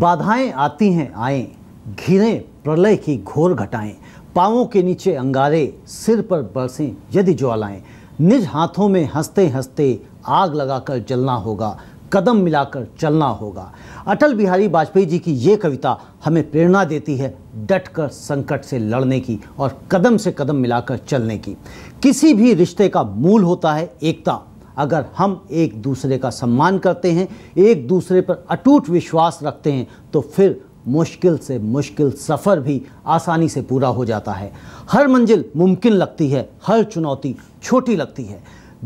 बाधाएं आती हैं आए घिरे प्रलय की घोर घटाएं पावों के नीचे अंगारे सिर पर बरसें यदि ज्वालाएं निज हाथों में हंसते हंसते आग लगाकर जलना होगा कदम मिलाकर चलना होगा अटल बिहारी वाजपेयी जी की ये कविता हमें प्रेरणा देती है डटकर संकट से लड़ने की और कदम से कदम मिलाकर चलने की किसी भी रिश्ते का मूल होता है एकता अगर हम एक दूसरे का सम्मान करते हैं एक दूसरे पर अटूट विश्वास रखते हैं तो फिर मुश्किल से मुश्किल सफ़र भी आसानी से पूरा हो जाता है हर मंजिल मुमकिन लगती है हर चुनौती छोटी लगती है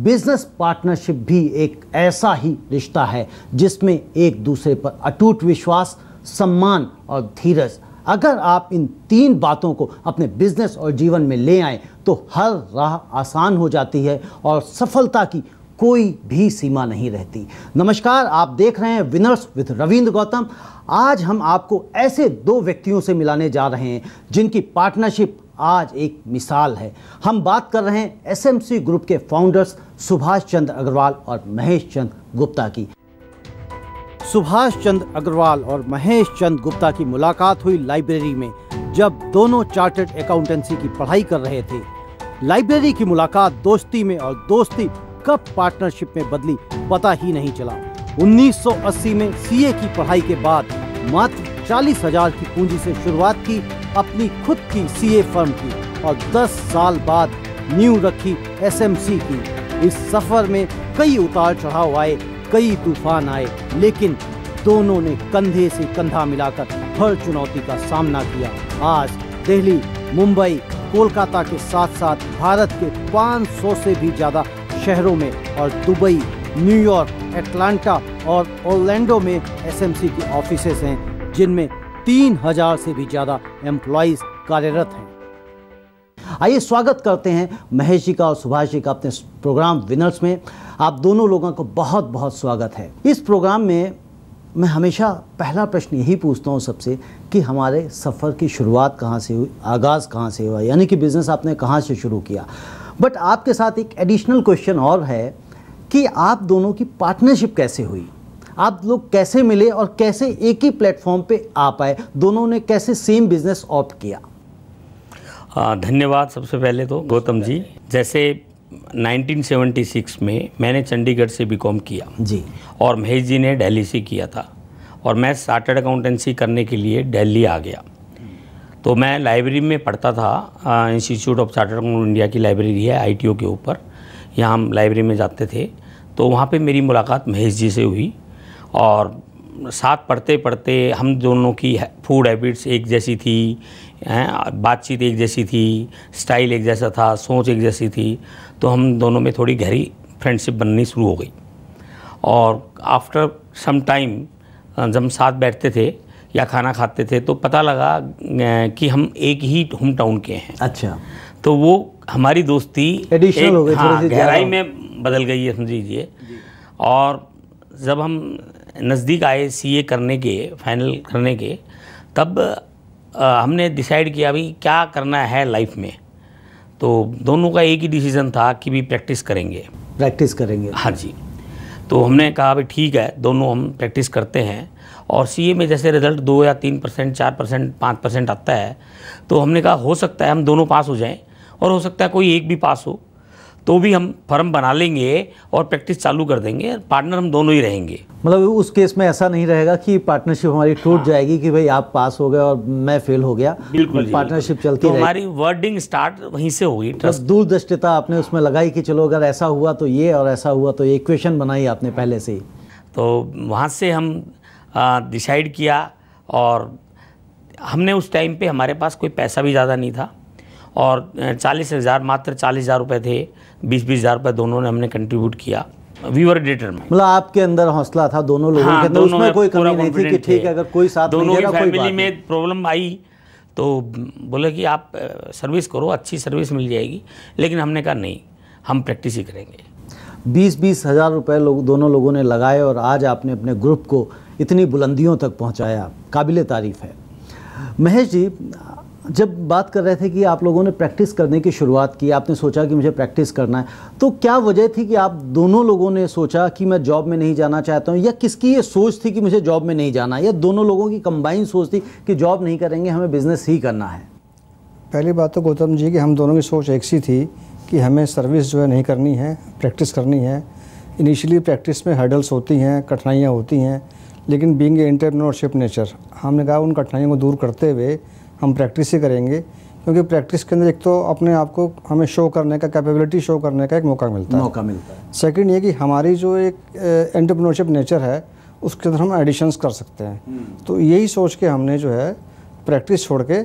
बिजनेस पार्टनरशिप भी एक ऐसा ही रिश्ता है जिसमें एक दूसरे पर अटूट विश्वास सम्मान और धीरज अगर आप इन तीन बातों को अपने बिजनेस और जीवन में ले आए तो हर राह आसान हो जाती है और सफलता की कोई भी सीमा नहीं रहती नमस्कार आप देख रहे हैं विनर्स विद रविंद्र गौतम आज हम आपको ऐसे दो व्यक्तियों से मिलाने जा रहे हैं जिनकी पार्टनरशिप आज एक मिसाल है हम बात कर रहे हैं एस ग्रुप के फाउंडर्स सुभाष चंद्र अग्रवाल और महेश चंद्र गुप्ता की सुभाष चंद्र अग्रवाल और महेश चंद्र गुप्ता की मुलाकात हुई लाइब्रेरी में जब दोनों चार्टर्ड अकाउंटेंसी की पढ़ाई कर रहे थे लाइब्रेरी की मुलाकात दोस्ती में और दोस्ती कब पार्टनरशिप में बदली पता ही नहीं चला 1980 में सीए की पढ़ाई के बाद मात्र चालीस हजार की पूंजी से शुरुआत की अपनी खुद की सीए फर्म की और 10 साल बाद न्यू रखी एसएमसी की इस सफर में कई उतार चढ़ाव आए कई तूफान आए लेकिन दोनों ने कंधे से कंधा मिलाकर हर चुनौती का सामना किया आज दिल्ली मुंबई कोलकाता के साथ साथ भारत के 500 से भी ज्यादा शहरों में और दुबई न्यूयॉर्क एटलांटा और ओरलैंडो में एसएमसी के ऑफिस हैं जिनमें तीन हजार से भी ज़्यादा एम्प्लॉज कार्यरत हैं आइए स्वागत करते हैं महेश जी का और सुभाष जी का अपने प्रोग्राम विनर्स में आप दोनों लोगों को बहुत बहुत स्वागत है इस प्रोग्राम में मैं हमेशा पहला प्रश्न यही पूछता हूँ सबसे कि हमारे सफ़र की शुरुआत कहाँ से हुई आगाज़ कहाँ से हुआ यानी कि बिज़नेस आपने कहाँ से शुरू किया बट आपके साथ एक एडिशनल क्वेश्चन और है कि आप दोनों की पार्टनरशिप कैसे हुई आप लोग कैसे मिले और कैसे एक ही प्लेटफॉर्म पे आ पाए दोनों ने कैसे सेम बिजनेस ऑप्ट किया धन्यवाद सबसे पहले तो गौतम जी जैसे 1976 में मैंने चंडीगढ़ से बीकॉम किया जी और महेश जी ने दिल्ली से किया था और मैं चार्टर्ड अकाउंटेंसी करने के लिए दिल्ली आ गया तो मैं लाइब्रेरी में पढ़ता था institute of chart account India की लाइब्रेरी है आईटीओ के ऊपर यहाँ हम लाइब्रेरी में जाते थे तो वहाँ पे मेरी मुलाकात महेश जी से हुई और साथ पढ़ते पढ़ते हम दोनों की फूड हैबिट्स एक जैसी थी बातचीत एक जैसी थी स्टाइल एक जैसा था सोच एक जैसी थी तो हम दोनों में थोड़ी गहरी फ्रेंडशिप बननी शुरू हो गई और आफ्टर सम टाइम जब हम साथ बैठते थे या खाना खाते थे तो पता लगा कि हम एक ही होम टाउन के हैं अच्छा तो वो हमारी दोस्ती एडिशनल हो गई हाँ, गहराई में बदल गई है समझ और जब हम नज़दीक आए सीए करने के फाइनल करने के तब आ, हमने डिसाइड किया भाई क्या करना है लाइफ में तो दोनों का एक ही डिसीज़न था कि भी प्रैक्टिस करेंगे प्रैक्टिस करेंगे हाँ जी तो हमने कहा भाई ठीक है दोनों हम प्रैक्टिस करते हैं और सी में जैसे रिजल्ट दो या तीन परसेंट चार परसेंट पाँच परसेंट आता है तो हमने कहा हो सकता है हम दोनों पास हो जाएं और हो सकता है कोई एक भी पास हो तो भी हम फर्म बना लेंगे और प्रैक्टिस चालू कर देंगे पार्टनर हम दोनों ही रहेंगे मतलब उस केस में ऐसा नहीं रहेगा कि पार्टनरशिप हमारी टूट हाँ। जाएगी कि भाई आप पास हो गए और मैं फेल हो गया बिल्कुल पार्टनरशिप चलती तो हमारी वर्डिंग स्टार्ट वहीं से होगी ट्रस्ट मतलब दूरदृष्टता आपने उसमें लगाई कि चलो अगर ऐसा हुआ तो ये और ऐसा हुआ तो ये इक्वेशन बनाई आपने पहले से ही तो वहाँ से हम डिसाइड किया और हमने उस टाइम पे हमारे पास कोई पैसा भी ज़्यादा नहीं था और चालीस हज़ार मात्र चालीस हज़ार रुपये थे बीस बीस हज़ार रुपये दोनों ने हमने कंट्रीब्यूट किया वीवर डेटर में मतलब आपके अंदर हौसला था दोनों लोगों हाँ, के दोनों उसमें कोई कमी नहीं थी कि ठीक है अगर कोई साथ दोनों नहीं फैमिली में प्रॉब्लम आई तो बोले कि आप सर्विस करो अच्छी सर्विस मिल जाएगी लेकिन हमने कहा नहीं हम प्रैक्टिस ही करेंगे बीस बीस हज़ार रुपये लोग दोनों लोगों ने लगाए और आज आपने अपने ग्रुप को इतनी बुलंदियों तक पहुँचाया काबिल तारीफ़ है महेश जी जब बात कर रहे थे कि आप लोगों ने प्रैक्टिस करने की शुरुआत की आपने सोचा कि मुझे प्रैक्टिस करना है तो क्या वजह थी कि आप दोनों लोगों ने सोचा कि मैं जॉब में नहीं जाना चाहता हूँ या किसकी ये सोच थी कि मुझे जॉब में नहीं जाना या दोनों लोगों की कंबाइन सोच थी कि जॉब नहीं करेंगे हमें बिज़नेस ही करना है पहली बात तो गौतम जी कि हम दोनों की सोच एक सी थी कि हमें सर्विस जो है नहीं करनी है प्रैक्टिस करनी है इनिशियली प्रैक्टिस में हर्डल्स होती हैं कठिनाइयाँ होती हैं लेकिन बींग ए नेचर हमने कहा उन कठिनाइयों को दूर करते हुए हम प्रैक्टिस ही करेंगे क्योंकि प्रैक्टिस के अंदर एक तो अपने आप को हमें शो करने का कैपेबिलिटी शो करने का एक मौका मिलता है मौका मिलता है सेकंड ये कि हमारी जो एक एंटरप्रेन्योरशिप नेचर है उसके अंदर हम एडिशंस कर सकते हैं हम्म। तो यही सोच के हमने जो है प्रैक्टिस छोड़ के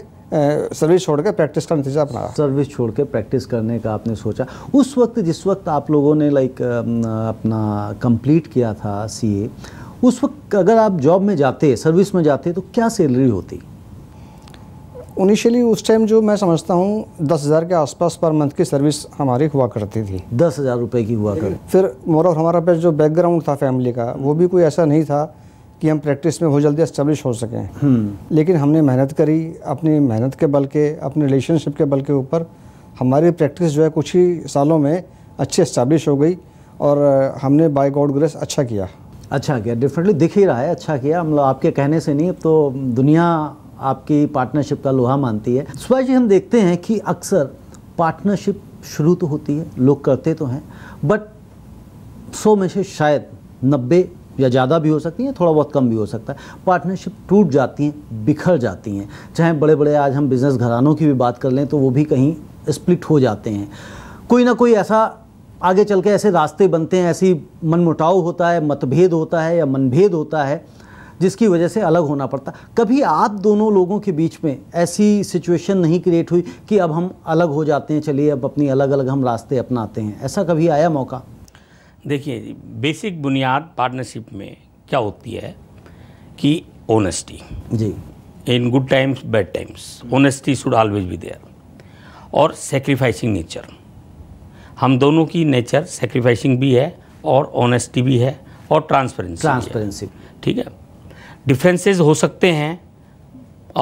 सर्विस छोड़ के प्रैक्टिस का नतीजा अपना सर्विस छोड़ के प्रैक्टिस करने का आपने सोचा उस वक्त जिस वक्त आप लोगों ने लाइक अपना कंप्लीट किया था सीए उस वक्त अगर आप जॉब में जाते सर्विस में जाते तो क्या सैलरी होती इनिशियली उस टाइम जो मैं समझता हूँ दस हज़ार के आसपास पर मंथ की सर्विस हमारी हुआ करती थी दस हज़ार रुपये की हुआ करती फिर मोरफ हमारा पास जो बैकग्राउंड था फैमिली का वो भी कोई ऐसा नहीं था कि हम प्रैक्टिस में बहुत जल्दी इस्टेब्लिश हो सकें हम्म। लेकिन हमने मेहनत करी अपनी मेहनत के बल के अपने रिलेशनशिप के बल के ऊपर हमारी प्रैक्टिस जो है कुछ ही सालों में अच्छी इस्टेब्लिश हो गई और हमने बाय गॉड ग्रेस अच्छा किया अच्छा किया डिफरेंटली दिख ही रहा है अच्छा किया हम मतलब लोग आपके कहने से नहीं अब तो दुनिया आपकी पार्टनरशिप का लोहा मानती है सुभाष जी हम देखते हैं कि अक्सर पार्टनरशिप शुरू तो होती है लोग करते तो हैं बट सौ में से शायद नब्बे या ज़्यादा भी हो सकती हैं थोड़ा बहुत कम भी हो सकता है पार्टनरशिप टूट जाती हैं बिखर जाती हैं चाहे बड़े बड़े आज हम बिज़नेस घरानों की भी बात कर लें तो वो भी कहीं स्प्लिट हो जाते हैं कोई ना कोई ऐसा आगे चल के ऐसे रास्ते बनते हैं ऐसी मनमुटाव होता है मतभेद होता है या मनभेद होता है जिसकी वजह से अलग होना पड़ता कभी आप दोनों लोगों के बीच में ऐसी सिचुएशन नहीं क्रिएट हुई कि अब हम अलग हो जाते हैं चलिए अब अपनी अलग अलग हम रास्ते अपनाते हैं ऐसा कभी आया मौका देखिए बेसिक बुनियाद पार्टनरशिप में क्या होती है कि ओनेस्टी जी in good times bad times honesty should always be there और सेक्रीफाइसिंग नेचर हम दोनों की नेचर सेक्रीफाइसिंग भी है और ऑनेस्टी भी है और ट्रांसपेरेंसी ट्रांसपेरेंसी ठीक है डिफरेंसेस हो सकते हैं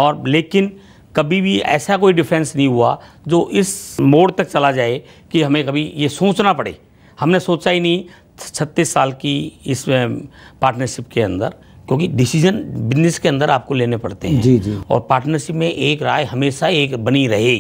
और लेकिन कभी भी ऐसा कोई डिफरेंस नहीं हुआ जो इस मोड़ तक चला जाए कि हमें कभी ये सोचना पड़े हमने सोचा ही नहीं छत्तीस साल की इस पार्टनरशिप के अंदर क्योंकि डिसीजन बिजनेस के अंदर आपको लेने पड़ते हैं जी जी और पार्टनरशिप में एक राय हमेशा एक बनी रहे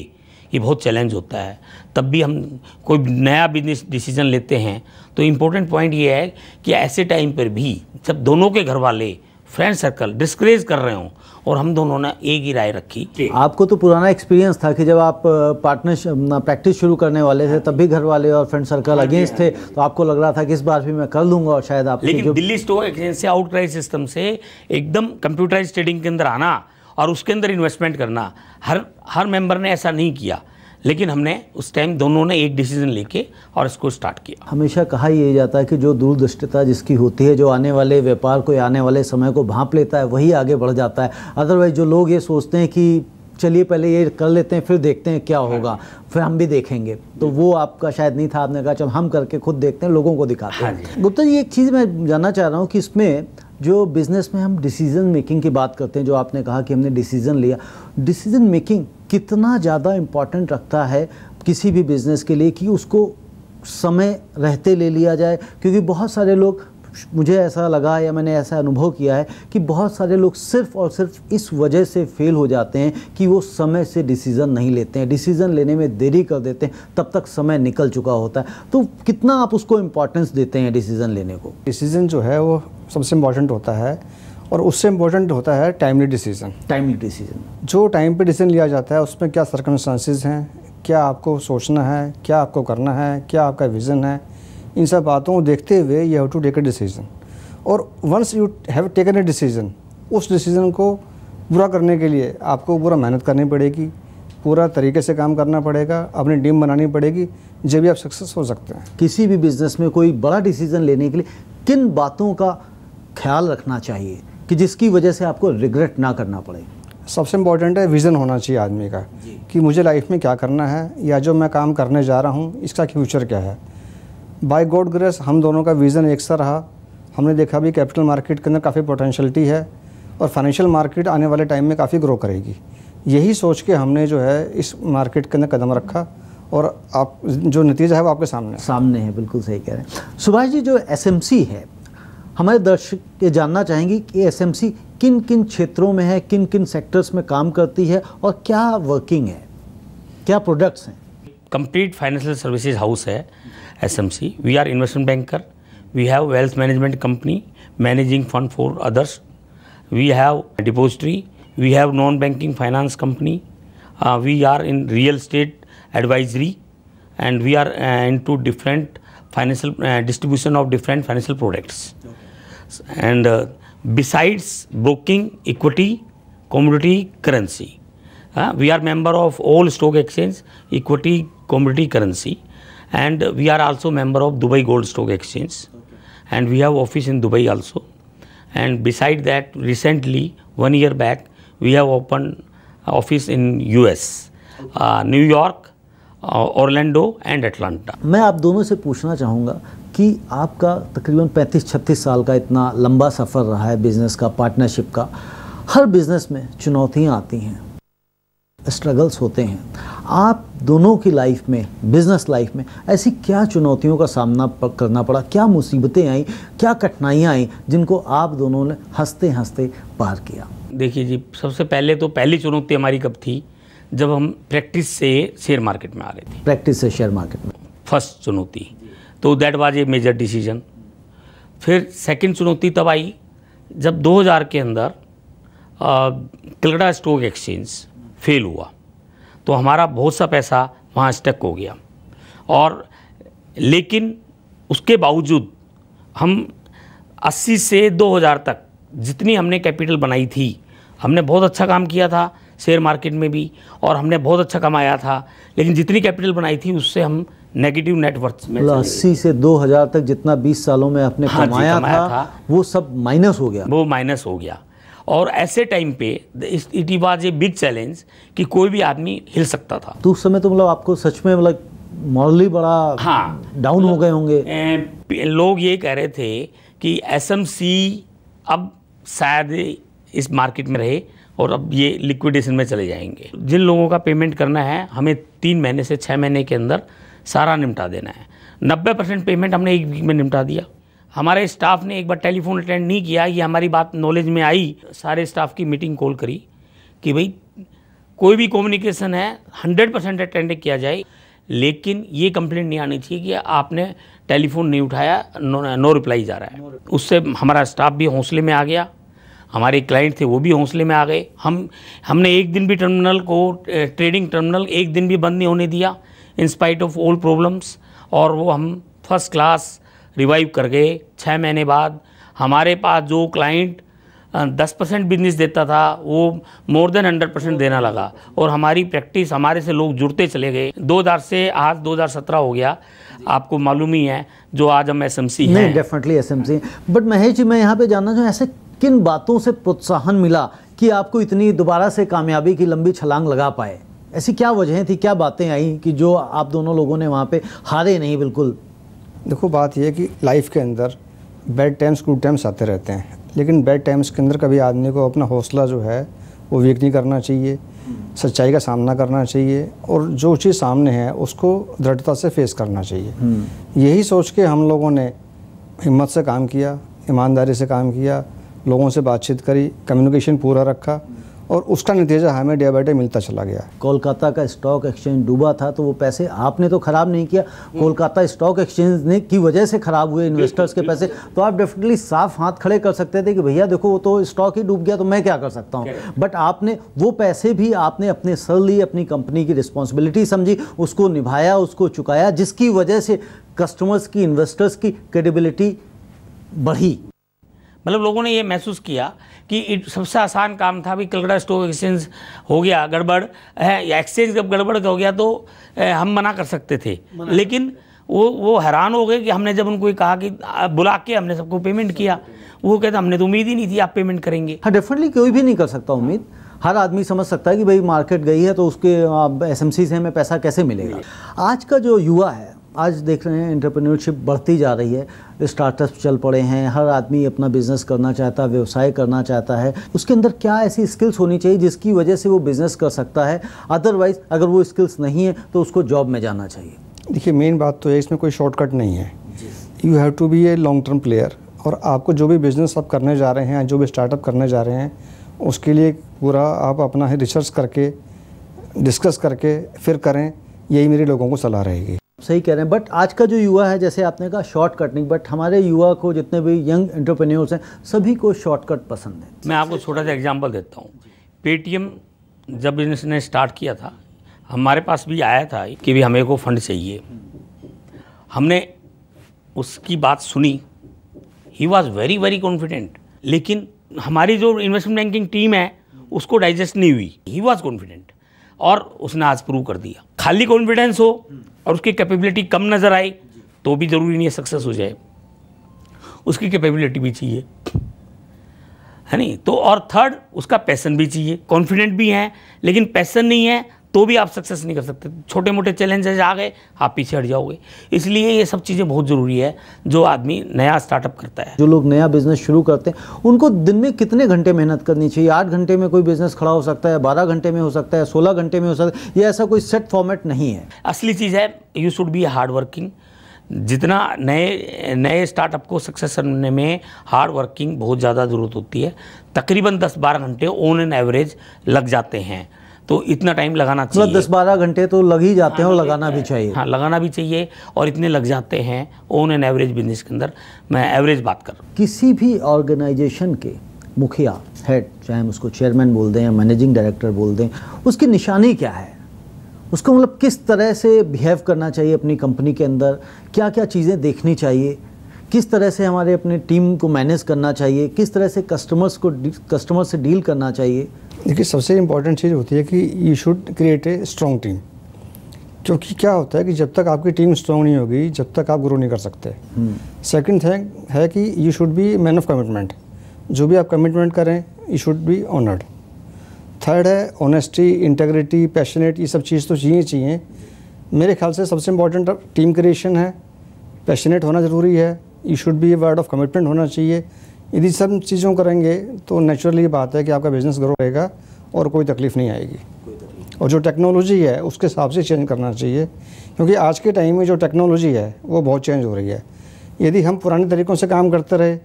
ये बहुत चैलेंज होता है तब भी हम कोई नया बिजनेस डिसीजन लेते हैं तो इम्पोर्टेंट पॉइंट ये है कि ऐसे टाइम पर भी जब दोनों के घर वाले फ्रेंड सर्कल डिस्करेज कर रहे हों और हम दोनों ने एक ही राय रखी आपको तो पुराना एक्सपीरियंस था कि जब आप पार्टनर प्रैक्टिस शुरू करने वाले थे तब भी घर वाले और फ्रेंड सर्कल अगेंस्ट थे तो आपको लग रहा था कि इस बार भी मैं कर लूंगा और शायद आप लेकिन दिल्ली स्टोर एक्सचेंज से आउटक्राइज सिस्टम से एकदम कंप्यूटराइज ट्रेडिंग के अंदर आना और उसके अंदर इन्वेस्टमेंट करना हर हर मेंबर ने ऐसा नहीं किया लेकिन हमने उस टाइम दोनों ने एक डिसीजन लेके और इसको स्टार्ट किया हमेशा कहा यह जाता है कि जो दूरदृष्टता जिसकी होती है जो आने वाले व्यापार को आने वाले समय को भाप लेता है वही आगे बढ़ जाता है अदरवाइज जो लोग ये सोचते हैं कि चलिए पहले ये कर लेते हैं फिर देखते हैं क्या होगा फिर हम भी देखेंगे तो वो आपका शायद नहीं था आपने कहा चल हम करके खुद देखते हैं लोगों को दिखाते हैं हाँ गुप्ता जी एक चीज़ मैं जानना चाह रहा हूँ कि इसमें जो बिज़नेस में हम डिसीज़न मेकिंग की बात करते हैं जो आपने कहा कि हमने डिसीज़न लिया डिसीज़न मेकिंग कितना ज़्यादा इम्पॉर्टेंट रखता है किसी भी बिज़नेस के लिए कि उसको समय रहते ले लिया जाए क्योंकि बहुत सारे लोग मुझे ऐसा लगा या मैंने ऐसा अनुभव किया है कि बहुत सारे लोग सिर्फ और सिर्फ इस वजह से फेल हो जाते हैं कि वो समय से डिसीज़न नहीं लेते हैं डिसीज़न लेने में देरी कर देते हैं तब तक समय निकल चुका होता है तो कितना आप उसको इम्पोर्टेंस देते हैं डिसीज़न लेने को डिसीज़न जो है वो सबसे इम्पॉर्टेंट होता है और उससे इम्पोर्टेंट होता है टाइमली डिसीज़न टाइमली डिसीज़न जो टाइम पर डिसीजन लिया जाता है उसमें क्या सरकमस्टांसिस हैं क्या आपको सोचना है क्या आपको करना है क्या आपका विज़न है इन सब बातों को देखते हुए you have to take a decision और once you have taken a decision उस डिसीज़न को पूरा करने के लिए आपको पूरा मेहनत करनी पड़ेगी पूरा तरीके से काम करना पड़ेगा अपनी टीम बनानी पड़ेगी जब भी आप सक्सेस हो सकते हैं किसी भी बिज़नेस में कोई बड़ा डिसीज़न लेने के लिए किन बातों का ख्याल रखना चाहिए कि जिसकी वजह से आपको रिग्रेट ना करना पड़े सबसे इम्पॉर्टेंट है विज़न होना चाहिए आदमी का कि मुझे लाइफ में क्या करना है या जो मैं काम करने जा रहा हूँ इसका फ्यूचर क्या है बाय गॉड ग्रेस हम दोनों का विज़न एक सा रहा हमने देखा भी कैपिटल मार्केट के अंदर काफ़ी पोटेंशलिटी है और फाइनेंशियल मार्केट आने वाले टाइम में काफ़ी ग्रो करेगी यही सोच के हमने जो है इस मार्केट के अंदर कदम रखा और आप जो नतीजा है वो आपके सामने सामने है बिल्कुल सही कह रहे हैं सुभाष जी जो एस है हमारे दर्शक ये जानना चाहेंगे कि एस किन किन क्षेत्रों में है किन किन सेक्टर्स में काम करती है और क्या वर्किंग है क्या प्रोडक्ट्स हैं कंप्लीट फाइनेंशियल सर्विसेज हाउस है S M C we are investment banker we have wealth management company managing fund for others we have depository we have non banking finance company we are in real estate advisory and we are into different financial distribution of different financial products and besides broking equity community currency we are member of all stock exchange equity commodity currency and we are also member of Dubai Gold Stock Exchange okay. and we have office in Dubai also and beside that recently one year back we have opened office in US uh, New York Orlando and Atlanta मैं आप दोनों से पूछना चाहूँगा कि आपका तकरीबन 35-36 साल का इतना लंबा सफ़र रहा है बिज़नेस का पार्टनरशिप का हर बिज़नेस में चुनौतियाँ आती हैं स्ट्रगल्स होते हैं आप दोनों की लाइफ में बिज़नेस लाइफ में ऐसी क्या चुनौतियों का सामना करना पड़ा क्या मुसीबतें आई क्या कठिनाइयाँ आई जिनको आप दोनों ने हंसते हंसते पार किया देखिए जी सबसे पहले तो पहली चुनौती हमारी कब थी जब हम प्रैक्टिस से शेयर मार्केट में आ रहे थे प्रैक्टिस से शेयर मार्केट में फर्स्ट चुनौती तो that was a major decision फिर सेकंड चुनौती तब आई जब 2000 के अंदर कलकत्ता स्टॉक एक्सचेंज फेल हुआ तो हमारा बहुत सा पैसा वहाँ स्टक हो गया और लेकिन उसके बावजूद हम 80 से 2000 तक जितनी हमने कैपिटल बनाई थी हमने बहुत अच्छा काम किया था शेयर मार्केट में भी और हमने बहुत अच्छा कमाया था लेकिन जितनी कैपिटल बनाई थी उससे हम नेगेटिव नेटवर्थ में मतलब अस्सी से 2000 तक जितना 20 सालों में आपने हाँ कमाया, कमाया था, था वो सब माइनस हो गया वो माइनस हो गया और ऐसे टाइम पे it was a big challenge कि कोई भी आदमी हिल सकता था तो उस समय तो मतलब आपको सच में मतलब मॉरली बड़ा हाँ डाउन हो मतलब, गए होंगे लोग ये कह रहे थे कि एस अब शायद इस मार्केट में रहे और अब ये लिक्विडेशन में चले जाएंगे जिन लोगों का पेमेंट करना है हमें तीन महीने से छः महीने के अंदर सारा निपटा देना है नब्बे परसेंट पेमेंट हमने एक वीक में निपटा दिया हमारे स्टाफ ने एक बार टेलीफोन अटेंड नहीं किया ये हमारी बात नॉलेज में आई सारे स्टाफ की मीटिंग कॉल करी कि भाई कोई भी कम्युनिकेशन है हंड्रेड परसेंट अटेंड किया जाए लेकिन ये कंप्लेंट नहीं आनी चाहिए कि आपने टेलीफोन नहीं उठाया नो, नो रिप्लाई जा रहा है उससे हमारा स्टाफ भी हौसले में आ गया हमारे क्लाइंट थे वो भी हौसले में आ गए हम हमने एक दिन भी टर्मिनल को ट्रेडिंग टर्मिनल एक दिन भी बंद नहीं होने दिया इंस्पाइट ऑफ ऑल प्रॉब्लम्स और वो हम फर्स्ट क्लास रिवाइव कर गए छः महीने बाद हमारे पास जो क्लाइंट दस परसेंट बिजनेस देता था वो मोर देन हंड्रेड परसेंट देना लगा और हमारी प्रैक्टिस हमारे से लोग जुड़ते चले गए 2000 से आज 2017 हो गया आपको मालूम ही है जो आज हम एस एम सी हैं definitely S M C but Mahesh ji मैं यहाँ पे जानना चाहूँ ऐसे किन बातों से प्रोत्साहन मिला कि आपको इतनी दोबारा से कामयाबी की लंबी छलांग लगा पाए ऐसी क्या वजहें थी क्या बातें आई कि जो आप दोनों लोगों ने वहाँ पे हारे नहीं बिल्कुल देखो बात यह कि लाइफ के अंदर बैड टाइम्स गुड टाइम्स आते रहते हैं लेकिन बैड टाइम्स के अंदर कभी आदमी को अपना हौसला जो है वो वीक नहीं करना चाहिए सच्चाई का सामना करना चाहिए और जो चीज़ सामने है उसको दृढ़ता से फेस करना चाहिए हम्म। यही सोच के हम लोगों ने हिम्मत से काम किया ईमानदारी से काम किया लोगों से बातचीत करी कम्युनिकेशन पूरा रखा और उसका नतीजा हमें डे बाई डे मिलता चला गया कोलकाता का स्टॉक एक्सचेंज डूबा था तो वो पैसे आपने तो ख़राब नहीं किया हम्म। कोलकाता स्टॉक एक्सचेंज ने की वजह से ख़राब हुए इन्वेस्टर्स के पैसे तो आप डेफिनेटली साफ हाथ खड़े कर सकते थे कि भैया देखो वो तो स्टॉक ही डूब गया तो मैं क्या कर सकता हूँ बट आपने वो पैसे भी आपने अपने सर लिए अपनी कंपनी की रिस्पॉन्सिबिलिटी समझी उसको निभाया उसको चुकाया जिसकी वजह से कस्टमर्स की इन्वेस्टर्स की क्रेडिबिलिटी बढ़ी मतलब लोगों ने ये महसूस किया कि सबसे आसान काम था भी कलकत्ता स्टॉक एक्सचेंज हो गया गड़बड़ है या एक्सचेंज जब गड़बड़ हो गया तो हम मना कर सकते थे लेकिन वो वो हैरान हो गए कि हमने जब उनको कहा कि बुला के हमने सबको पेमेंट किया वो कहते हमने तो उम्मीद ही नहीं थी आप पेमेंट करेंगे हाँ डेफिनेटली कोई भी नहीं कर सकता उम्मीद हर आदमी समझ सकता है कि भाई मार्केट गई है तो उसके एस एम सी से हमें पैसा कैसे मिलेगा आज का जो युवा है आज देख रहे हैं एंटरप्रेन्योरशिप बढ़ती जा रही है स्टार्टअप चल पड़े हैं हर आदमी अपना बिजनेस करना चाहता है व्यवसाय करना चाहता है उसके अंदर क्या ऐसी स्किल्स होनी चाहिए जिसकी वजह से वो बिज़नेस कर सकता है अदरवाइज़ अगर वो स्किल्स नहीं है तो उसको जॉब में जाना चाहिए देखिए मेन बात तो है इसमें कोई शॉर्टकट नहीं है you have to be a long term player और आपको जो भी बिज़नेस आप करने जा रहे हैं जो भी स्टार्टअप करने जा रहे हैं उसके लिए पूरा आप अपना ही रिसर्च करके डिस्कस करके फिर करें यही मेरे लोगों को सलाह रहेगी सही कह रहे हैं बट आज का जो युवा है जैसे आपने कहा शॉर्ट कट नहीं बट हमारे युवा को जितने भी यंग एंटरप्रेन्योर्स हैं सभी को शॉर्टकट पसंद है मैं आपको छोटा सा एग्जाम्पल देता हूँ पेटीएम जब बिजनेस ने स्टार्ट किया था हमारे पास भी आया था कि भी हमें को फंड चाहिए हमने उसकी बात सुनी ही वॉज़ वेरी वेरी कॉन्फिडेंट लेकिन हमारी जो इन्वेस्टमेंट बैंकिंग टीम है उसको डाइजेस्ट नहीं हुई ही वॉज़ कॉन्फिडेंट और उसने आज प्रूव कर दिया खाली कॉन्फिडेंस हो और उसकी कैपेबिलिटी कम नज़र आए तो भी ज़रूरी नहीं है सक्सेस हो जाए उसकी कैपेबिलिटी भी चाहिए है नहीं तो और थर्ड उसका पैसन भी चाहिए कॉन्फिडेंट भी हैं लेकिन पैसन नहीं है तो भी आप सक्सेस नहीं कर सकते छोटे मोटे चैलेंजेस आ गए आप पीछे हट जाओगे इसलिए ये सब चीज़ें बहुत ज़रूरी है जो आदमी नया स्टार्टअप करता है जो लोग नया बिजनेस शुरू करते हैं उनको दिन में कितने घंटे मेहनत करनी चाहिए आठ घंटे में कोई बिजनेस खड़ा हो सकता है बारह घंटे में हो सकता है सोलह घंटे में हो सकता है ये ऐसा कोई सेट फॉर्मेट नहीं है असली चीज़ है you should be hard working जितना नए नए स्टार्टअप को सक्सेस करने में हार्ड वर्किंग बहुत ज़्यादा ज़रूरत होती है तकरीबन 10-12 घंटे ऑन एन एवरेज लग जाते हैं तो इतना टाइम लगाना मतलब चाहिए मतलब दस बारह घंटे तो लग ही जाते हैं और हाँ, लगाना भी चाहिए हाँ लगाना भी चाहिए और इतने लग जाते हैं ओन एंड एवरेज बिजनेस के अंदर मैं एवरेज बात कर किसी भी ऑर्गेनाइजेशन के मुखिया हेड चाहे हम उसको चेयरमैन बोल दें या मैनेजिंग डायरेक्टर बोल दें उसकी निशानी क्या है उसको मतलब किस तरह से बिहेव करना चाहिए अपनी कंपनी के अंदर क्या क्या चीज़ें देखनी चाहिए किस तरह से हमारे अपने टीम को मैनेज करना चाहिए किस तरह से कस्टमर्स को कस्टमर से डील करना चाहिए देखिए सबसे इम्पॉर्टेंट चीज़ होती है कि you should create a strong team क्योंकि क्या होता है कि जब तक आपकी टीम स्ट्रॉन्ग नहीं होगी जब तक आप ग्रो नहीं कर सकते hmm. हम्म। थिंग है कि you should be man of commitment जो भी आप कमिटमेंट करें you should be honoured third है ऑनेस्टी इंटेग्रिटी पैशनेट ये सब चीज़ तो चाहिए चाहिए मेरे ख्याल से सबसे इम्पॉर्टेंट टीम क्रिएशन है पैशनेट होना ज़रूरी है you should be a word of commitment होना चाहिए यदि सब चीज़ों करेंगे तो नेचुरली बात है कि आपका बिजनेस ग्रो रहेगा और कोई तकलीफ़ नहीं आएगी और जो टेक्नोलॉजी है उसके हिसाब से चेंज करना चाहिए क्योंकि आज के टाइम में जो टेक्नोलॉजी है वो बहुत चेंज हो रही है यदि हम पुराने तरीक़ों से काम करते रहे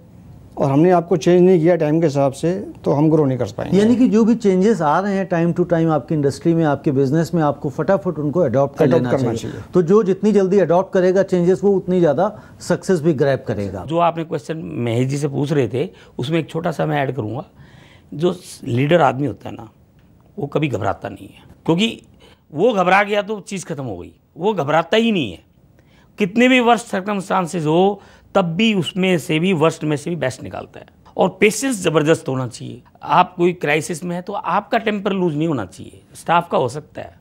और हमने आपको चेंज नहीं किया टाइम के हिसाब से तो हम ग्रो नहीं कर पाएंगे यानी कि जो भी चेंजेस आ रहे हैं टाइम टू टाइम आपकी इंडस्ट्री में आपके बिजनेस में आपको फटाफट उनको अडॉप्ट कर लेना करना चाहिए।, चाहिए तो जो जितनी जल्दी अडॉप्ट करेगा चेंजेस वो उतनी ज़्यादा सक्सेस भी ग्रैप करेगा जो आपने क्वेश्चन महेश जी से पूछ रहे थे उसमें एक छोटा सा मैं ऐड करूँगा जो लीडर आदमी होता है ना वो कभी घबराता नहीं है क्योंकि वो घबरा गया तो चीज़ खत्म हो गई वो घबराता ही नहीं है कितने भी वर्ष सर्कमस्टांसेस हो तब भी उसमें से भी वर्स्ट में से भी बेस्ट निकालता है और पेशेंस ज़बरदस्त होना चाहिए आप कोई क्राइसिस में है तो आपका टेम्पर लूज नहीं होना चाहिए स्टाफ का हो सकता है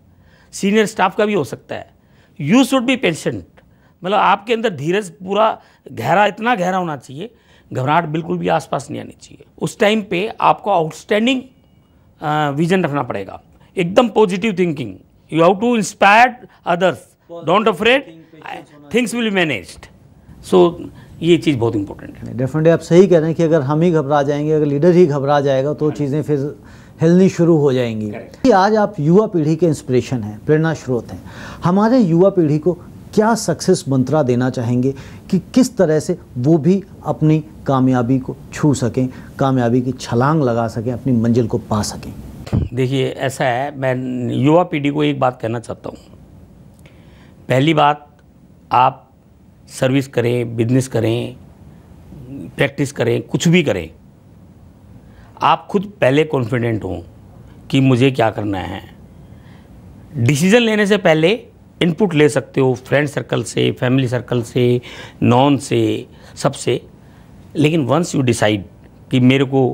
सीनियर स्टाफ का भी हो सकता है यू शुड बी पेशेंट मतलब आपके अंदर धीरज पूरा गहरा इतना गहरा होना चाहिए घबराहट बिल्कुल भी आसपास नहीं आनी चाहिए उस टाइम पे आपको आउटस्टैंडिंग विजन रखना पड़ेगा एकदम positive thinking you have to inspire others don't afraid things will managed so ये चीज़ बहुत इंपॉर्टेंट है डेफिनेटली आप सही कह रहे हैं कि अगर हम ही घबरा जाएंगे अगर लीडर ही घबरा जाएगा तो चीज़ें फिर हिलनी शुरू हो जाएंगी कि आज आप युवा पीढ़ी के इंस्पिरेशन हैं प्रेरणा स्रोत हैं हमारे युवा पीढ़ी को क्या सक्सेस मंत्रा देना चाहेंगे कि किस तरह से वो भी अपनी कामयाबी को छू सकें कामयाबी की छलांग लगा सकें अपनी मंजिल को पा सकें देखिए ऐसा है मैं युवा पीढ़ी को एक बात कहना चाहता हूँ पहली बात आप सर्विस करें बिजनेस करें प्रैक्टिस करें कुछ भी करें आप खुद पहले कॉन्फिडेंट हों कि मुझे क्या करना है डिसीज़न लेने से पहले इनपुट ले सकते हो फ्रेंड सर्कल से फैमिली सर्कल से नॉन से सबसे लेकिन वंस यू डिसाइड कि मेरे को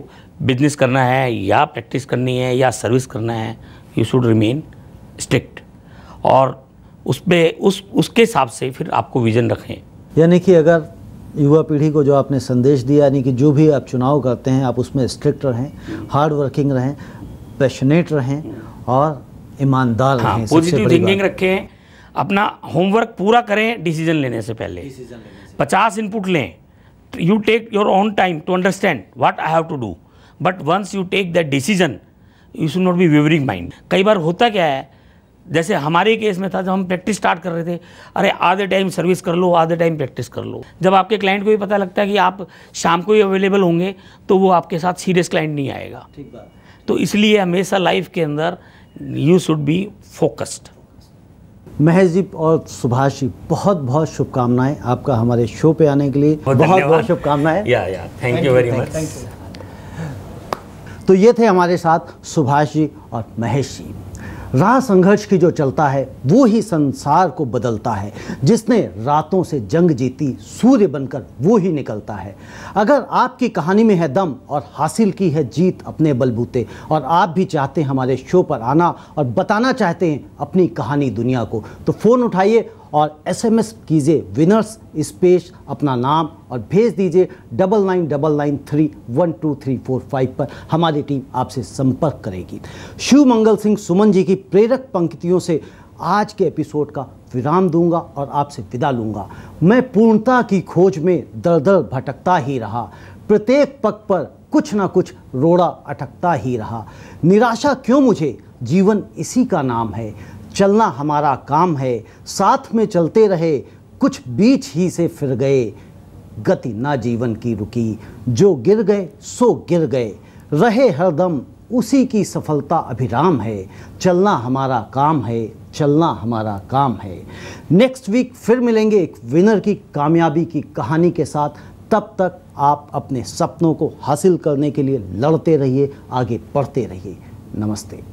बिजनेस करना है या प्रैक्टिस करनी है या सर्विस करना है यू शुड रिमेन स्ट्रिक्ट और पर उस उसके हिसाब से फिर आपको विजन रखें यानी कि अगर युवा पीढ़ी को जो आपने संदेश दिया यानी कि जो भी आप चुनाव करते हैं आप उसमें स्ट्रिक्ट रहें हार्ड वर्किंग रहें पैशनेट रहें और ईमानदार हाँ, रहें पॉजिटिव थिंकिंग रखें अपना होमवर्क पूरा करें डिसीजन लेने से पहले पचास इनपुट लें you take your own time to understand what I have to do but once you take that decision you should not be wavering mind कई बार होता क्या है जैसे हमारे केस में था जब हम प्रैक्टिस स्टार्ट कर रहे थे अरे आधे टाइम सर्विस कर लो आधे टाइम प्रैक्टिस कर लो जब आपके क्लाइंट को भी पता लगता है कि आप शाम को ही अवेलेबल होंगे तो वो आपके साथ सीरियस क्लाइंट नहीं आएगा ठीक बात तो इसलिए हमेशा लाइफ के अंदर you should be focused Mahesh ji और सुभाष जी बहुत बहुत शुभकामनाएं आपका हमारे शो पे आने के लिए बहुत बहुत, बहुत शुभकामनाएं या या थैंक यू वेरी मच तो ये थे हमारे साथ सुभाष जी और महेश जी राह संघर्ष की जो चलता है वो ही संसार को बदलता है जिसने रातों से जंग जीती सूर्य बनकर वो ही निकलता है अगर आपकी कहानी में है दम और हासिल की है जीत अपने बलबूते और आप भी चाहते हैं हमारे शो पर आना और बताना चाहते हैं अपनी कहानी दुनिया को तो फ़ोन उठाइए और एसएमएस कीजिए विनर्स स्पेस अपना नाम और भेज दीजिए double nine double nine three one two three four five पर हमारी टीम आपसे संपर्क करेगी शिव मंगल सिंह सुमन जी की प्रेरक पंक्तियों से आज के एपिसोड का विराम दूंगा और आपसे विदा लूंगा मैं पूर्णता की खोज में दर दर भटकता ही रहा प्रत्येक पग पर कुछ ना कुछ रोड़ा अटकता ही रहा निराशा क्यों मुझे जीवन इसी का नाम है चलना हमारा काम है साथ में चलते रहे कुछ बीच ही से फिर गए गति ना जीवन की रुकी जो गिर गए सो गिर गए रहे हरदम उसी की सफलता अभिराम है चलना हमारा काम है चलना हमारा काम है नेक्स्ट वीक फिर मिलेंगे एक विनर की कामयाबी की कहानी के साथ तब तक आप अपने सपनों को हासिल करने के लिए लड़ते रहिए आगे बढ़ते रहिए नमस्ते